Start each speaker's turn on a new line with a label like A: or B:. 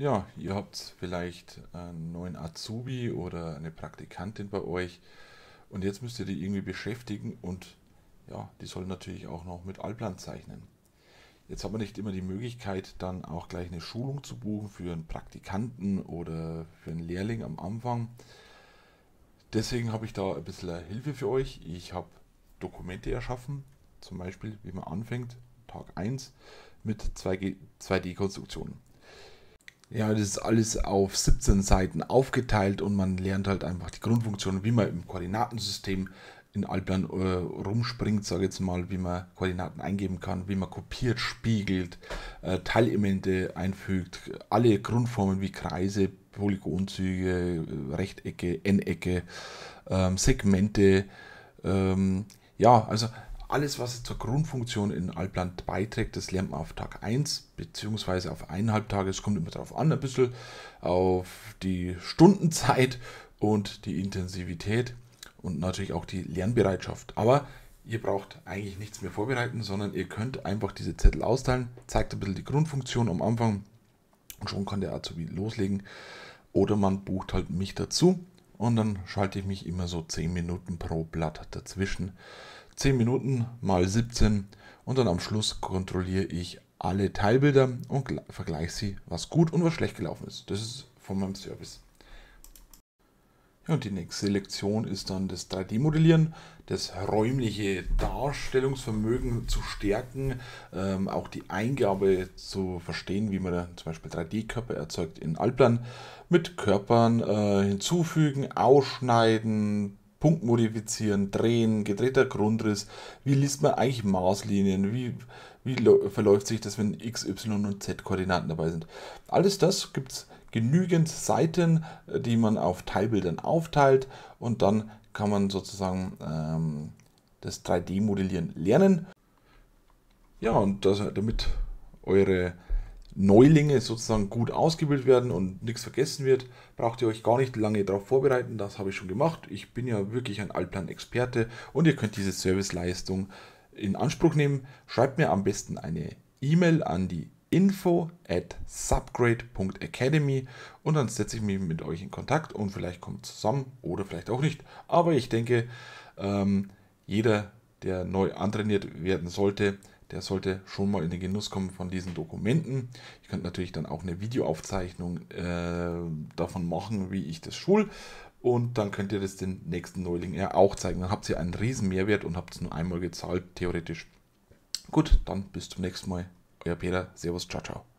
A: Ja, ihr habt vielleicht einen neuen Azubi oder eine Praktikantin bei euch und jetzt müsst ihr die irgendwie beschäftigen und ja, die soll natürlich auch noch mit Allplan zeichnen. Jetzt hat man nicht immer die Möglichkeit, dann auch gleich eine Schulung zu buchen für einen Praktikanten oder für einen Lehrling am Anfang. Deswegen habe ich da ein bisschen Hilfe für euch. Ich habe Dokumente erschaffen, zum Beispiel wie man anfängt, Tag 1 mit 2D-Konstruktionen. Ja, das ist alles auf 17 Seiten aufgeteilt und man lernt halt einfach die Grundfunktionen, wie man im Koordinatensystem in Alplan äh, rumspringt, sage ich jetzt mal, wie man Koordinaten eingeben kann, wie man kopiert, spiegelt, äh, Teilelemente einfügt, alle Grundformen wie Kreise, Polygonzüge, äh, Rechtecke, N-Ecke, ähm, Segmente. Ähm, ja, also alles, was zur Grundfunktion in Alpland beiträgt, das lernt man auf Tag 1 bzw. auf 1,5 Tage. Es kommt immer darauf an, ein bisschen auf die Stundenzeit und die Intensivität und natürlich auch die Lernbereitschaft. Aber ihr braucht eigentlich nichts mehr vorbereiten, sondern ihr könnt einfach diese Zettel austeilen, zeigt ein bisschen die Grundfunktion am Anfang und schon kann der Azubi loslegen. Oder man bucht halt mich dazu und dann schalte ich mich immer so 10 Minuten pro Blatt dazwischen. 10 Minuten mal 17 und dann am Schluss kontrolliere ich alle Teilbilder und vergleiche sie, was gut und was schlecht gelaufen ist. Das ist von meinem Service. Ja, und die nächste Lektion ist dann das 3D-Modellieren, das räumliche Darstellungsvermögen zu stärken, ähm, auch die Eingabe zu verstehen, wie man zum Beispiel 3D-Körper erzeugt in Altplan, mit Körpern äh, hinzufügen, ausschneiden, Punkt modifizieren, drehen, gedrehter Grundriss. Wie liest man eigentlich Maßlinien? Wie, wie verläuft sich das, wenn x, y und z Koordinaten dabei sind? Alles das gibt es genügend Seiten, äh, die man auf Teilbildern aufteilt und dann kann man sozusagen ähm, das 3D-Modellieren lernen. Ja, und das, damit eure Neulinge sozusagen gut ausgebildet werden und nichts vergessen wird, braucht ihr euch gar nicht lange darauf vorbereiten. Das habe ich schon gemacht. Ich bin ja wirklich ein Altplan-Experte und ihr könnt diese Serviceleistung in Anspruch nehmen. Schreibt mir am besten eine E-Mail an die info at subgrade.academy und dann setze ich mich mit euch in Kontakt und vielleicht kommt zusammen oder vielleicht auch nicht. Aber ich denke, ähm, jeder, der neu antrainiert werden sollte, der sollte schon mal in den Genuss kommen von diesen Dokumenten. Ich könnte natürlich dann auch eine Videoaufzeichnung äh, davon machen, wie ich das schul. Und dann könnt ihr das den nächsten Neuling ja auch zeigen. Dann habt ihr einen riesen Mehrwert und habt es nur einmal gezahlt, theoretisch. Gut, dann bis zum nächsten Mal. Euer Peter. Servus. Ciao, ciao.